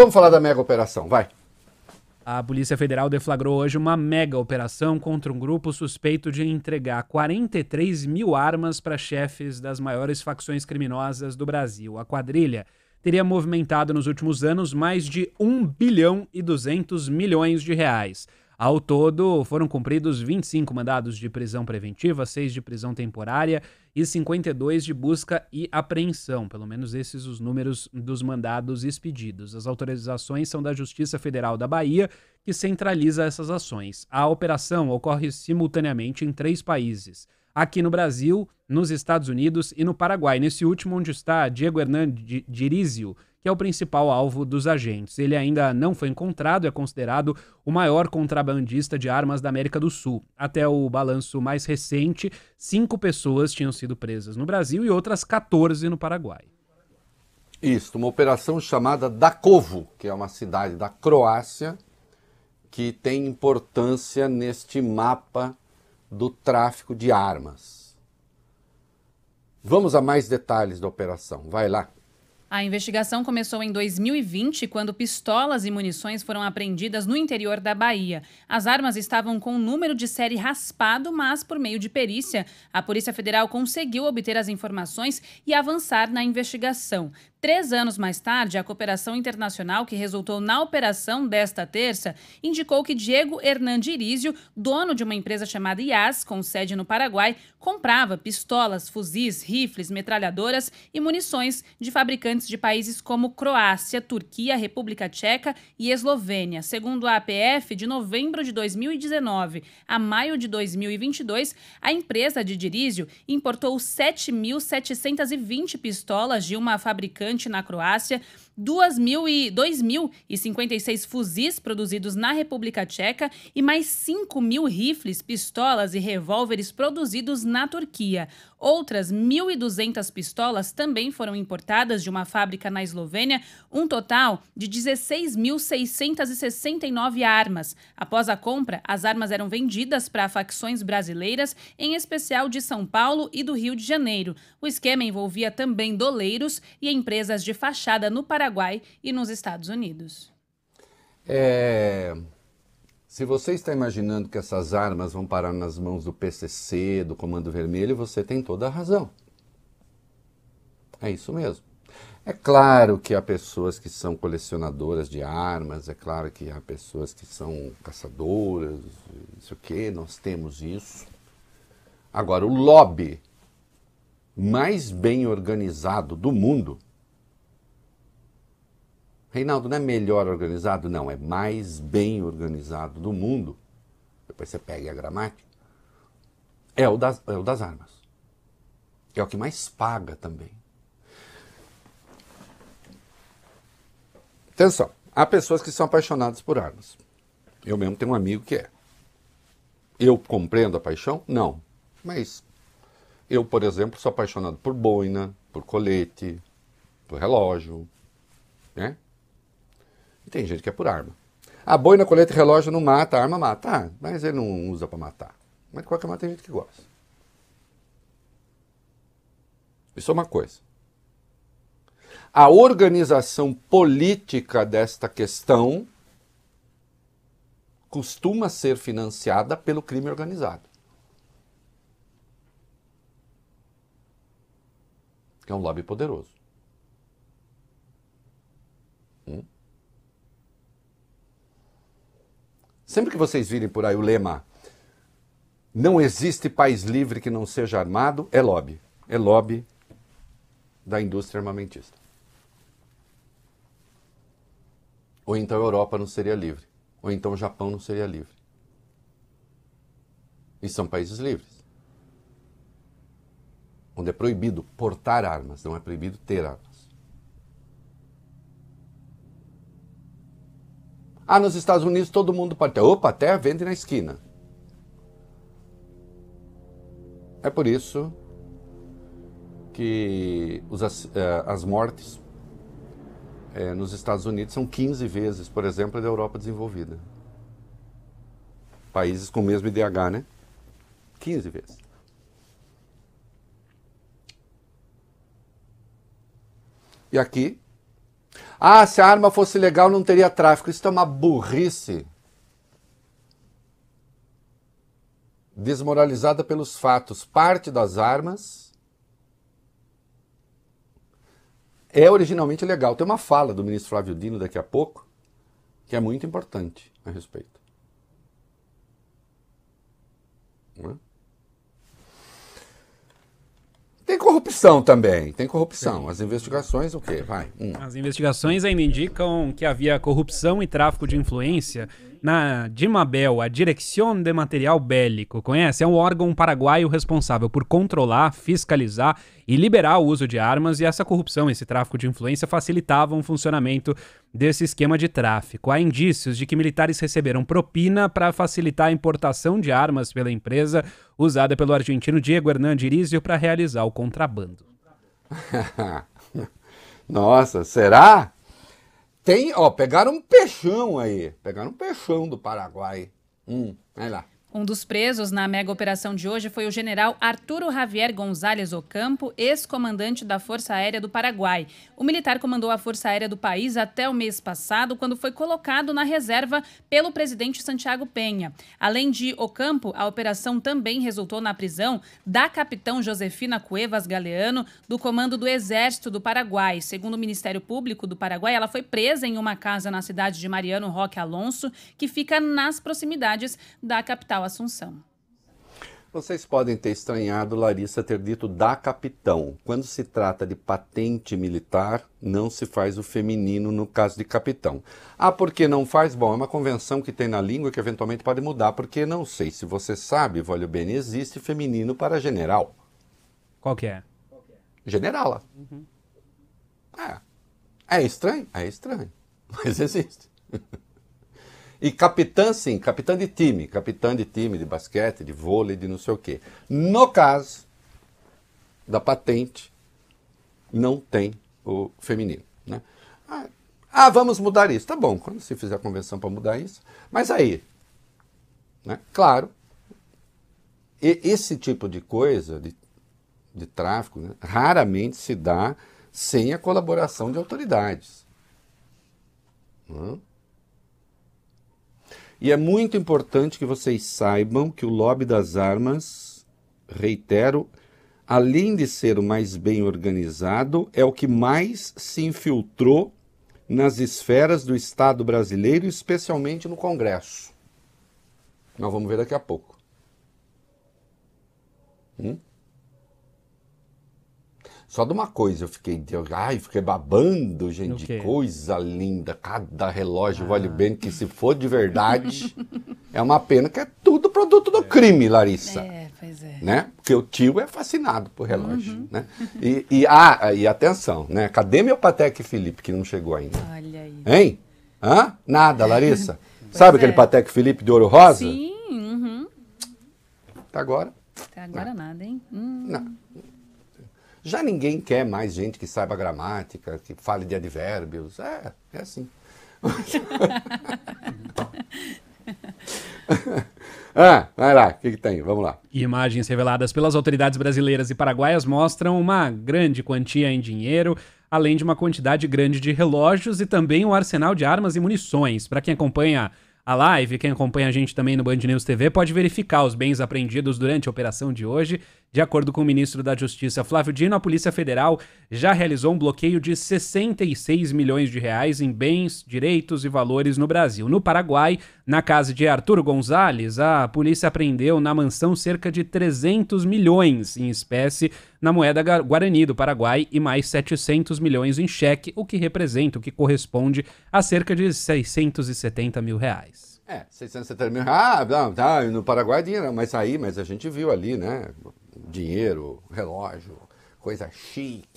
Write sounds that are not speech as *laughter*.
Vamos falar da mega operação, vai. A Polícia Federal deflagrou hoje uma mega operação contra um grupo suspeito de entregar 43 mil armas para chefes das maiores facções criminosas do Brasil. A quadrilha teria movimentado nos últimos anos mais de 1 bilhão e 200 milhões de reais. Ao todo, foram cumpridos 25 mandados de prisão preventiva, 6 de prisão temporária e 52 de busca e apreensão, pelo menos esses os números dos mandados expedidos. As autorizações são da Justiça Federal da Bahia, que centraliza essas ações. A operação ocorre simultaneamente em três países aqui no Brasil, nos Estados Unidos e no Paraguai. Nesse último, onde está Diego Hernandes Dirizio, que é o principal alvo dos agentes. Ele ainda não foi encontrado e é considerado o maior contrabandista de armas da América do Sul. Até o balanço mais recente, cinco pessoas tinham sido presas no Brasil e outras 14 no Paraguai. Isso, uma operação chamada Dakovo, que é uma cidade da Croácia, que tem importância neste mapa do tráfico de armas. Vamos a mais detalhes da operação. Vai lá. A investigação começou em 2020, quando pistolas e munições foram apreendidas no interior da Bahia. As armas estavam com um número de série raspado, mas por meio de perícia, a Polícia Federal conseguiu obter as informações e avançar na investigação. Três anos mais tarde, a cooperação internacional que resultou na operação desta terça indicou que Diego Hernandirizio, dono de uma empresa chamada IAS, com sede no Paraguai, comprava pistolas, fuzis, rifles, metralhadoras e munições de fabricantes de países como Croácia, Turquia, República Tcheca e Eslovênia. Segundo a APF, de novembro de 2019 a maio de 2022, a empresa de Dirizio importou 7.720 pistolas de uma fabricante na Croácia, 2.056 fuzis produzidos na República Tcheca e mais 5 mil rifles, pistolas e revólveres produzidos na Turquia. Outras 1.200 pistolas também foram importadas de uma fábrica na Eslovênia, um total de 16.669 armas. Após a compra, as armas eram vendidas para facções brasileiras, em especial de São Paulo e do Rio de Janeiro. O esquema envolvia também doleiros e empresas empresas de fachada no Paraguai e nos Estados Unidos. É... Se você está imaginando que essas armas vão parar nas mãos do PCC, do Comando Vermelho, você tem toda a razão. É isso mesmo. É claro que há pessoas que são colecionadoras de armas, é claro que há pessoas que são caçadoras, não sei o que, nós temos isso. Agora, o lobby mais bem organizado do mundo Reinaldo, não é melhor organizado? Não, é mais bem organizado do mundo. Depois você pega a gramática. É o das, é o das armas. É o que mais paga também. Atenção, há pessoas que são apaixonadas por armas. Eu mesmo tenho um amigo que é. Eu compreendo a paixão? Não. Mas eu, por exemplo, sou apaixonado por boina, por colete, por relógio, né? tem gente que é por arma. A boina, colete e relógio não mata, a arma mata. Ah, mas ele não usa para matar. Mas de qualquer maneira tem gente que gosta. Isso é uma coisa. A organização política desta questão costuma ser financiada pelo crime organizado. Que é um lobby poderoso. Hum? Sempre que vocês virem por aí o lema não existe país livre que não seja armado, é lobby. É lobby da indústria armamentista. Ou então a Europa não seria livre. Ou então o Japão não seria livre. E são países livres. Onde é proibido portar armas, não é proibido ter armas. Ah, nos Estados Unidos todo mundo pode ter. Opa, até vende na esquina. É por isso que os, as, eh, as mortes é, nos Estados Unidos são 15 vezes, por exemplo, da Europa desenvolvida. Países com o mesmo IDH, né? 15 vezes. E aqui ah, se a arma fosse legal não teria tráfico. Isso é uma burrice. Desmoralizada pelos fatos. Parte das armas é originalmente legal. Tem uma fala do ministro Flávio Dino daqui a pouco que é muito importante a respeito. Não é? corrupção também, tem corrupção. As investigações, o quê? Vai. Um. As investigações ainda indicam que havia corrupção e tráfico de influência na Dimabel, a Direcção de Material Bélico, conhece? É um órgão paraguaio responsável por controlar, fiscalizar e liberar o uso de armas, e essa corrupção, esse tráfico de influência facilitavam o funcionamento desse esquema de tráfico. Há indícios de que militares receberam propina para facilitar a importação de armas pela empresa usada pelo argentino Diego Hernández Irizio para realizar o contrabando. *laughs* Nossa, será? Tem, ó, pegaram um peixão aí. Pegaram um peixão do Paraguai. Hum, vai lá. Um dos presos na mega operação de hoje foi o general Arturo Javier González Ocampo, ex-comandante da Força Aérea do Paraguai. O militar comandou a Força Aérea do país até o mês passado, quando foi colocado na reserva pelo presidente Santiago Penha. Além de Ocampo, a operação também resultou na prisão da capitão Josefina Cuevas Galeano, do comando do Exército do Paraguai. Segundo o Ministério Público do Paraguai, ela foi presa em uma casa na cidade de Mariano Roque Alonso, que fica nas proximidades da capital Assunção. Vocês podem ter estranhado Larissa ter dito da capitão. Quando se trata de patente militar, não se faz o feminino no caso de capitão. Ah, por que não faz? Bom, é uma convenção que tem na língua que eventualmente pode mudar, porque não sei se você sabe, Valeu bem, existe feminino para general. Qual que é? Generala. Uhum. É. É estranho? É estranho. *laughs* Mas existe. *laughs* E capitã, sim, capitã de time, capitã de time de basquete, de vôlei, de não sei o quê. No caso da patente, não tem o feminino. Né? Ah, ah, vamos mudar isso. Tá bom, quando se fizer a convenção para mudar isso. Mas aí, né? claro, e, esse tipo de coisa, de, de tráfico, né? raramente se dá sem a colaboração de autoridades. Hum? E é muito importante que vocês saibam que o lobby das armas, reitero, além de ser o mais bem organizado, é o que mais se infiltrou nas esferas do Estado brasileiro, especialmente no Congresso. Nós vamos ver daqui a pouco. Hum? Só de uma coisa eu fiquei, eu, ai, fiquei babando, gente, de coisa linda, cada relógio, ah. vale bem que se for de verdade, *laughs* é uma pena que é tudo produto do é. crime, Larissa. É, pois é. Né? Porque o tio é fascinado por relógio, uhum. né? E, e, ah, e atenção, né? Cadê meu Patek Felipe que não chegou ainda? Olha aí. Hein? Hã? Nada, Larissa. *laughs* Sabe é. aquele Patek Felipe de ouro rosa? Sim, uhum. Tá agora. Tá agora não. nada, hein? Hum. Não. Já ninguém quer mais gente que saiba gramática, que fale de advérbios. É, é assim. *laughs* ah, vai lá, o que, que, tem? Vamos lá. Imagens reveladas pelas autoridades brasileiras e paraguaias mostram uma grande quantia em dinheiro, além de uma quantidade grande de relógios e também um arsenal de armas e munições. Para quem acompanha a live, quem acompanha a gente também no Band News TV, pode verificar os bens apreendidos durante a operação de hoje de acordo com o ministro da Justiça Flávio Dino, a Polícia Federal já realizou um bloqueio de 66 milhões de reais em bens, direitos e valores no Brasil. No Paraguai, na casa de Arturo Gonzalez, a polícia apreendeu na mansão cerca de 300 milhões em espécie na moeda guarani do Paraguai e mais 700 milhões em cheque, o que representa, o que corresponde a cerca de 670 mil reais. É, 670 mil. Ah, tá, no Paraguai é dinheiro, mas aí, mas a gente viu ali, né? dinheiro, relógio, coisa chique